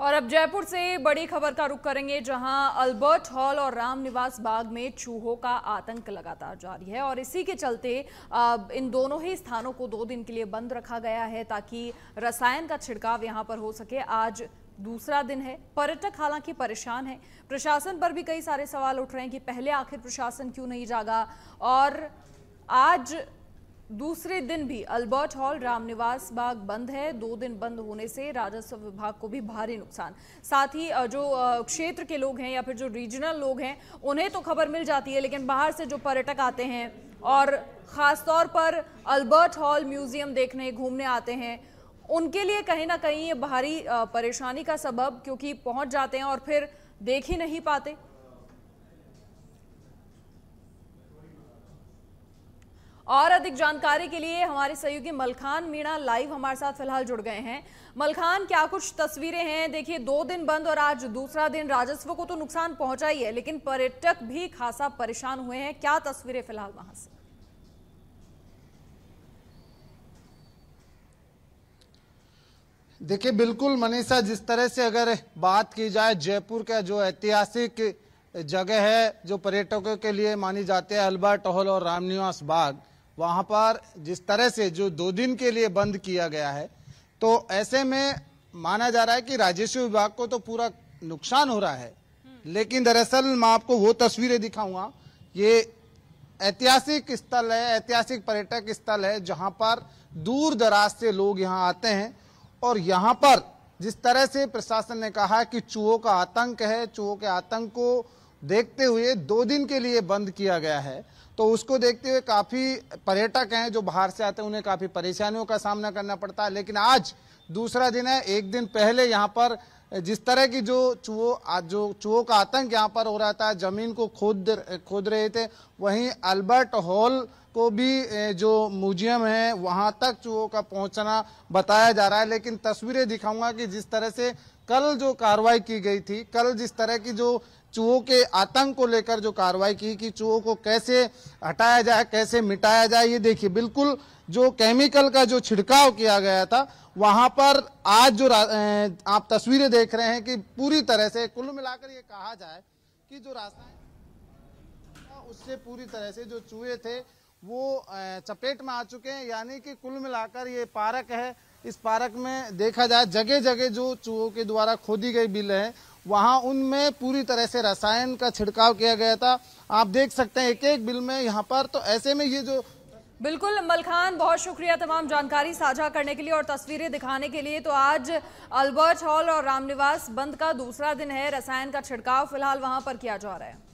और अब जयपुर से बड़ी खबर का रुख करेंगे जहां अल्बर्ट हॉल और रामनिवास बाग में चूहों का आतंक लगातार जारी है और इसी के चलते इन दोनों ही स्थानों को दो दिन के लिए बंद रखा गया है ताकि रसायन का छिड़काव यहां पर हो सके आज दूसरा दिन है पर्यटक हालांकि परेशान है प्रशासन पर भी कई सारे सवाल उठ रहे हैं कि पहले आखिर प्रशासन क्यों नहीं जागा और आज दूसरे दिन भी अल्बर्ट हॉल रामनिवास बाग बंद है दो दिन बंद होने से राजस्व विभाग को भी भारी नुकसान साथ ही जो क्षेत्र के लोग हैं या फिर जो रीजनल लोग हैं उन्हें तो खबर मिल जाती है लेकिन बाहर से जो पर्यटक आते हैं और ख़ासतौर पर अल्बर्ट हॉल म्यूज़ियम देखने घूमने आते हैं उनके लिए कहीं ना कहीं ये भारी परेशानी का सबब क्योंकि पहुँच जाते हैं और फिर देख ही नहीं पाते और अधिक जानकारी के लिए हमारे सहयोगी मलखान मीणा लाइव हमारे साथ फिलहाल जुड़ गए हैं मलखान क्या कुछ तस्वीरें हैं देखिए दो दिन बंद और आज दूसरा दिन राजस्व को तो नुकसान पहुंचा ही है लेकिन पर्यटक भी खासा परेशान हुए हैं क्या तस्वीरें फिलहाल वहां से देखिए बिल्कुल मनीषा जिस तरह से अगर बात की जाए जयपुर का जो ऐतिहासिक जगह है जो पर्यटकों के लिए मानी जाती है अल्बर्ट हॉल और रामनिवास बाग वहां पर जिस तरह से जो दो दिन के लिए बंद किया गया है तो ऐसे में माना जा रहा है कि राजस्व विभाग को तो पूरा नुकसान हो रहा है लेकिन दरअसल मैं आपको वो तस्वीरें दिखाऊंगा ये ऐतिहासिक स्थल है ऐतिहासिक पर्यटक स्थल है जहां पर दूर दराज से लोग यहाँ आते हैं और यहाँ पर जिस तरह से प्रशासन ने कहा कि चूहों का आतंक है चूहों के आतंक को देखते हुए दो दिन के लिए बंद किया गया है तो उसको देखते हुए काफ़ी पर्यटक हैं जो बाहर से आते हैं उन्हें काफ़ी परेशानियों का सामना करना पड़ता है लेकिन आज दूसरा दिन है एक दिन पहले यहाँ पर जिस तरह की जो चूहो जो चूहो का आतंक यहाँ पर हो रहा था जमीन को खोद खोद रहे थे वहीं अल्बर्ट हॉल को भी जो म्यूजियम है वहाँ तक चूहों का पहुँचना बताया जा रहा है लेकिन तस्वीरें दिखाऊंगा कि जिस तरह से कल जो कार्रवाई की गई थी कल जिस तरह की जो चूहों के आतंक को लेकर जो कार्रवाई की कि चूहों को कैसे हटाया जाए कैसे मिटाया जाए ये देखिए बिल्कुल जो केमिकल का जो छिड़काव किया गया था वहां पर आज जो आप तस्वीरें देख रहे हैं कि पूरी तरह से कुल मिलाकर ये कहा जाए कि जो रासायनिक उससे पूरी तरह से जो चूहे थे वो चपेट में आ चुके हैं यानी कि कुल मिलाकर ये पार्क है इस पार्क में देखा जाए जगह जगह जो चूहों के द्वारा खोदी गई बिल है वहाँ उनमें पूरी तरह से रसायन का छिड़काव किया गया था आप देख सकते हैं एक एक बिल में यहाँ पर तो ऐसे में ये जो बिल्कुल मलखान बहुत शुक्रिया तमाम जानकारी साझा करने के लिए और तस्वीरें दिखाने के लिए तो आज अल्बर्ट हॉल और रामनिवास बंद का दूसरा दिन है रसायन का छिड़काव फिलहाल वहां पर किया जा रहा है